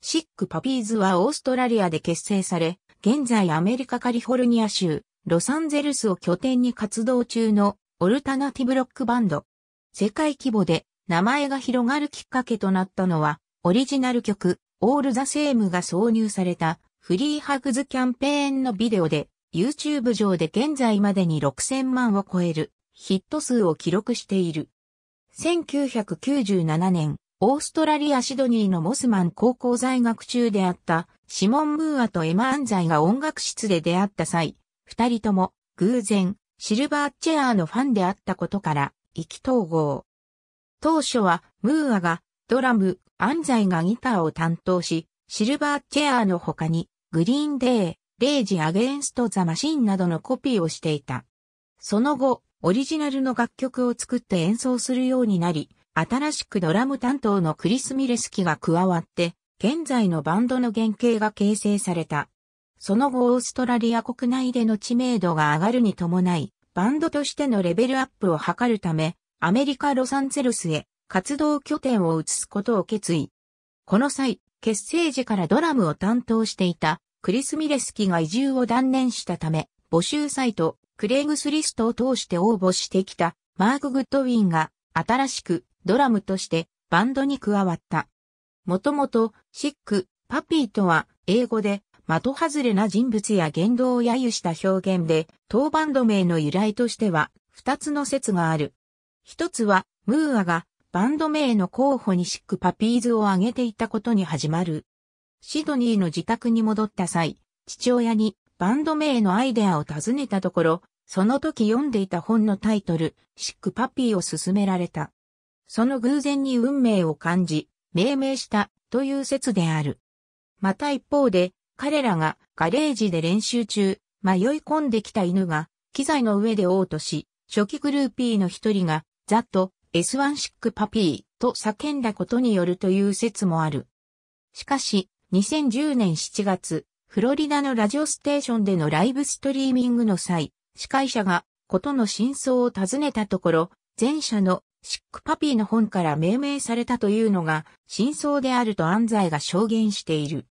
シックパピーズはオーストラリアで結成され、現在アメリカカリフォルニア州、ロサンゼルスを拠点に活動中のオルタナティブロックバンド。世界規模で名前が広がるきっかけとなったのは、オリジナル曲、オールザセームが挿入されたフリーハグズキャンペーンのビデオで、YouTube 上で現在までに6000万を超えるヒット数を記録している。1997年、オーストラリア・シドニーのモスマン高校在学中であったシモン・ムーアとエマ・アンザイが音楽室で出会った際、二人とも偶然シルバーチェアーのファンであったことから意気投合。当初はムーアがドラム、アンザイがギターを担当し、シルバーチェアーの他にグリーンデー、レイジ・アゲンスト・ザ・マシンなどのコピーをしていた。その後、オリジナルの楽曲を作って演奏するようになり、新しくドラム担当のクリス・ミレスキが加わって、現在のバンドの原型が形成された。その後オーストラリア国内での知名度が上がるに伴い、バンドとしてのレベルアップを図るため、アメリカ・ロサンゼルスへ活動拠点を移すことを決意。この際、結成時からドラムを担当していたクリス・ミレスキが移住を断念したため、募集サイト、クレイグスリストを通して応募してきたマーク・グッドウィンが新しくドラムとしてバンドに加わった。もともと、シック、パピーとは、英語で、的外れな人物や言動を揶揄した表現で、当バンド名の由来としては、二つの説がある。一つは、ムーアが、バンド名の候補にシックパピーズを挙げていたことに始まる。シドニーの自宅に戻った際、父親にバンド名のアイデアを尋ねたところ、その時読んでいた本のタイトル、シックパピーを勧められた。その偶然に運命を感じ、命名したという説である。また一方で、彼らがガレージで練習中、迷い込んできた犬が、機材の上で嘔吐し、初期グルーピーの一人が、ざっと S1 シックパピーと叫んだことによるという説もある。しかし、2010年7月、フロリダのラジオステーションでのライブストリーミングの際、司会者が、ことの真相を尋ねたところ、前者のシックパピーの本から命名されたというのが真相であると安西が証言している。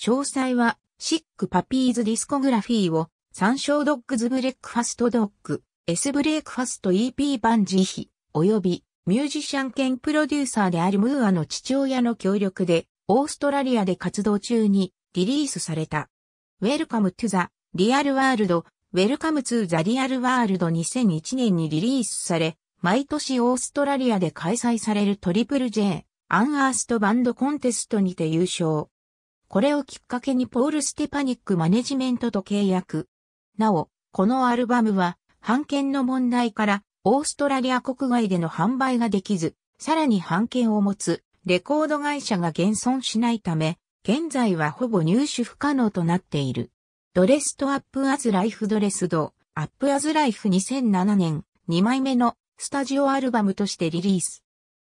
詳細はシックパピーズディスコグラフィーを参照ドッグズブレックファストドッグ、S ブレックファスト EP 版自費、及びミュージシャン兼プロデューサーであるムーアの父親の協力でオーストラリアで活動中にリリースされた。Welcome to the Real World Welcome to the Real World 2001年にリリースされ、毎年オーストラリアで開催されるトリプル J、アンアーストバンドコンテストにて優勝。これをきっかけにポール・ステパニックマネジメントと契約。なお、このアルバムは、版権の問題から、オーストラリア国外での販売ができず、さらに版権を持つ、レコード会社が現存しないため、現在はほぼ入手不可能となっている。ドレストアップアズライフドレスド、アップアズライフ2007年2枚目のスタジオアルバムとしてリリース。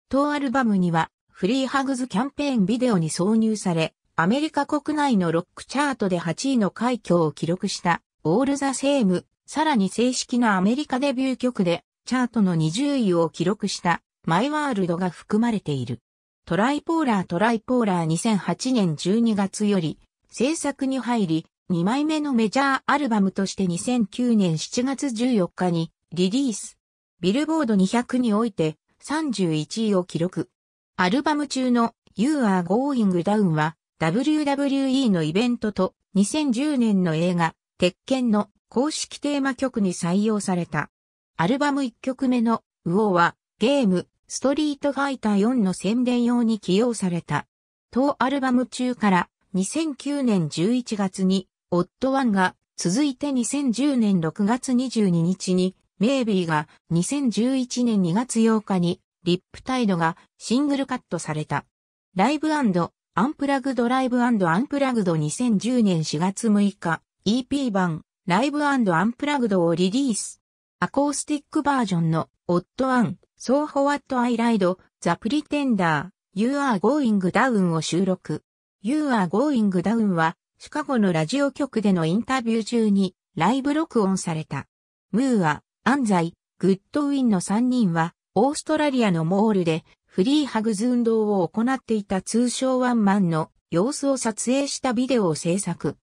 当アルバムには、フリーハグズキャンペーンビデオに挿入され、アメリカ国内のロックチャートで8位の快挙を記録した、オールザセーム、さらに正式なアメリカデビュー曲で、チャートの20位を記録した、マイワールドが含まれている。トライポーラートライポーラー2008年12月より、制作に入り、2枚目のメジャーアルバムとして2009年7月14日にリリース。ビルボード200において31位を記録。アルバム中の You Are Going Down は WWE のイベントと2010年の映画鉄拳の公式テーマ曲に採用された。アルバム1曲目のウオはゲームストリートファイター4の宣伝用に起用された。当アルバム中から2009年11月にオットワンが続いて2010年6月22日にメイビーが2011年2月8日にリップタイドがシングルカットされた。ライブアンプラグドライブアンプラグド2010年4月6日 EP 版ライブアンプラグドをリリース。アコースティックバージョンのオットアン、ソーホワットアイライド、ザプリテンダー、You are going down を収録。You are going down はシカゴのラジオ局でのインタビュー中にライブ録音された。ムーア、安西、グッドウィンの3人は、オーストラリアのモールで、フリーハグズ運動を行っていた通称ワンマンの様子を撮影したビデオを制作。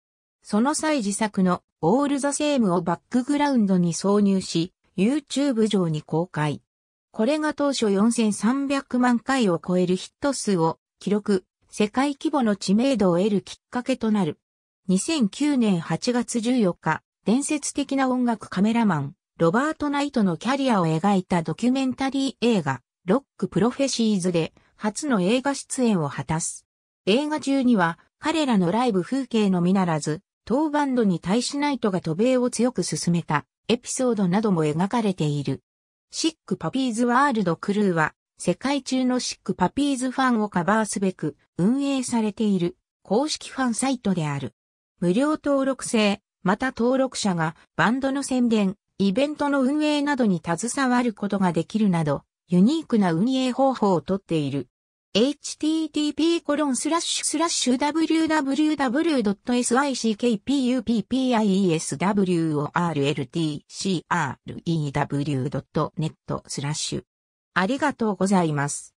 その際自作のオールザセームをバックグラウンドに挿入し、YouTube 上に公開。これが当初4300万回を超えるヒット数を記録、世界規模の知名度を得るきっかけとなる。2009年8月14日、伝説的な音楽カメラマン、ロバート・ナイトのキャリアを描いたドキュメンタリー映画、ロック・プロフェシーズで初の映画出演を果たす。映画中には彼らのライブ風景のみならず、当バンドに対しナイトが渡米を強く進めたエピソードなども描かれている。シック・パピーズ・ワールド・クルーは世界中のシック・パピーズファンをカバーすべく運営されている公式ファンサイトである。無料登録制、また登録者がバンドの宣伝、イベントの運営などに携わることができるなど、ユニークな運営方法をとっている。http://www.sickpuppiesworldcr.net e w スラッシュありがとうございます。